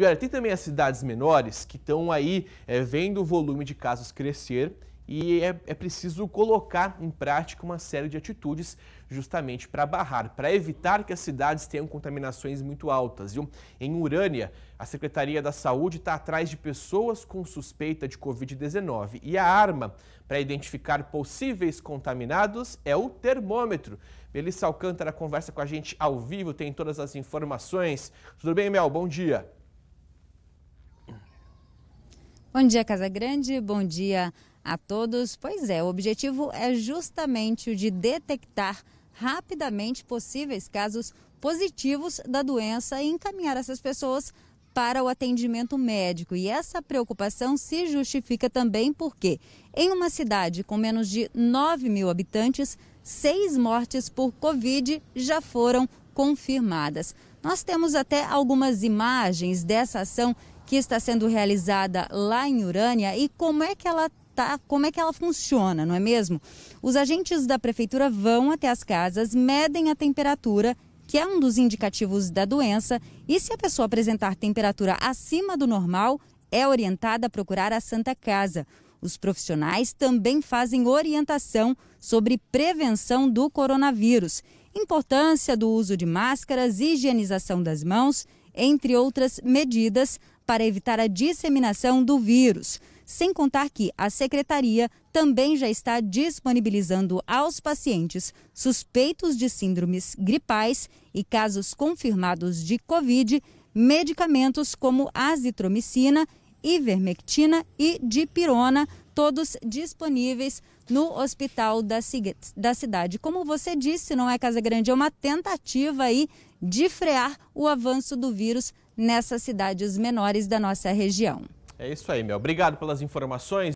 E olha, tem também as cidades menores que estão aí é, vendo o volume de casos crescer e é, é, preciso colocar em prática uma série de atitudes justamente para barrar, para evitar que as cidades tenham contaminações muito altas. Viu? Em Urânia, a Secretaria da Saúde está atrás de pessoas com suspeita de Covid-19 e a arma para identificar possíveis contaminados é o termômetro. Melissa Alcântara conversa com a gente ao vivo, tem todas as informações. Tudo bem, Mel? Bom dia. Bom dia, Casa Grande. Bom dia a todos. Pois é, o objetivo é justamente o de detectar rapidamente possíveis casos positivos da doença e encaminhar essas pessoas para o atendimento médico. E essa preocupação se justifica também porque, em uma cidade com menos de 9 mil habitantes, seis mortes por Covid já foram confirmadas. Nós temos até algumas imagens dessa ação que está sendo realizada lá em Urânia e como é que ela tá, como é que ela funciona, não é mesmo? Os agentes da prefeitura vão até as casas, medem a temperatura que é um dos indicativos da doença, e se a pessoa apresentar temperatura acima do normal, é orientada a procurar a Santa Casa. Os profissionais também fazem orientação sobre prevenção do coronavírus, importância do uso de máscaras, higienização das mãos, entre outras medidas, para evitar a disseminação do vírus. Sem contar que a secretaria também já está disponibilizando aos pacientes suspeitos de síndromes gripais e casos confirmados de Covid medicamentos como azitromicina, ivermectina e dipirona, todos disponíveis no hospital da, da cidade. Como você disse, não é Casa Grande, é uma tentativa aí de frear o avanço do vírus nessas cidades menores da nossa região. É isso aí, Mel. Obrigado pelas informações.